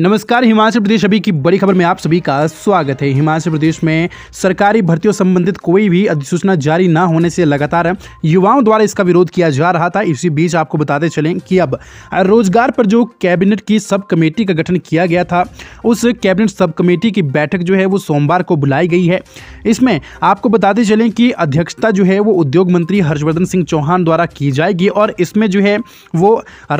नमस्कार हिमाचल प्रदेश अभी की बड़ी खबर में आप सभी का स्वागत है हिमाचल प्रदेश में सरकारी भर्तियों संबंधित कोई भी अधिसूचना जारी ना होने से लगातार युवाओं द्वारा इसका विरोध किया जा रहा था इसी बीच आपको बताते चलें कि अब रोजगार पर जो कैबिनेट की सब कमेटी का गठन किया गया था उस कैबिनेट सब कमेटी की बैठक जो है वो सोमवार को बुलाई गई है इसमें आपको बताते चलें कि अध्यक्षता जो है वो उद्योग मंत्री हर्षवर्धन सिंह चौहान द्वारा की जाएगी और इसमें जो है वो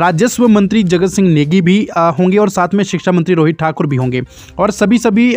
राजस्व मंत्री जगत सिंह नेगी भी होंगे और साथ में शिक्षा शिक्षा मंत्री रोहित ठाकुर भी होंगे और सभी सभी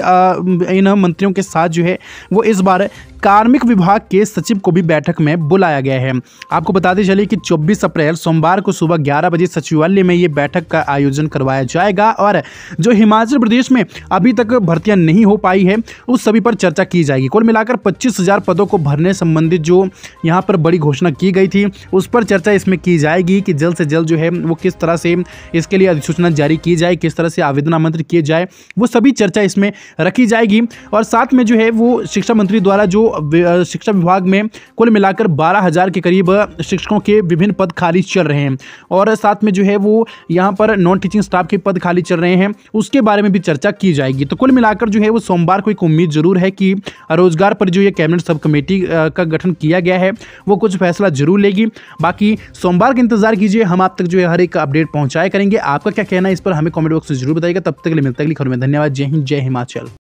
इन मंत्रियों के साथ जो है वो इस बार कार्मिक विभाग के सचिव को भी बैठक में बुलाया गया है आपको बताते चलिए कि 24 अप्रैल सोमवार को सुबह 11 बजे सचिवालय में ये बैठक का आयोजन करवाया जाएगा और जो हिमाचल प्रदेश में अभी तक भर्तियां नहीं हो पाई है उस सभी पर चर्चा की जाएगी कुल मिलाकर पच्चीस पदों को भरने संबंधित जो यहाँ पर बड़ी घोषणा की गई थी उस पर चर्चा इसमें की जाएगी कि जल्द से जल्द जो है वो किस तरह से इसके लिए अधिसूचना जारी की जाए किस तरह से आवेदन आमंत्रित किए जाए वो सभी चर्चा इसमें रखी जाएगी और साथ में जो है वो शिक्षा मंत्री द्वारा जो शिक्षा विभाग में कुल मिलाकर बारह हज़ार के करीब शिक्षकों के विभिन्न पद खाली चल रहे हैं और साथ में जो है वो यहाँ पर नॉन टीचिंग स्टाफ के पद खाली चल रहे हैं उसके बारे में भी चर्चा की जाएगी तो कुल मिलाकर जो है वो सोमवार को एक उम्मीद जरूर है कि रोजगार पर जो ये कैबिनेट सब कमेटी का गठन किया गया है वो कुछ फैसला जरूर लेगी बाकी सोमवार का इंतजार कीजिए हम आप तक जो है हर एक अपडेट पहुँचाया करेंगे आपका क्या कहना है इस पर हमें कॉमेंट बॉक्स में जरूर बताइएगा तब तक लिए मिलता है खबर में धन्यवाद जय हिंद जय हिमाचल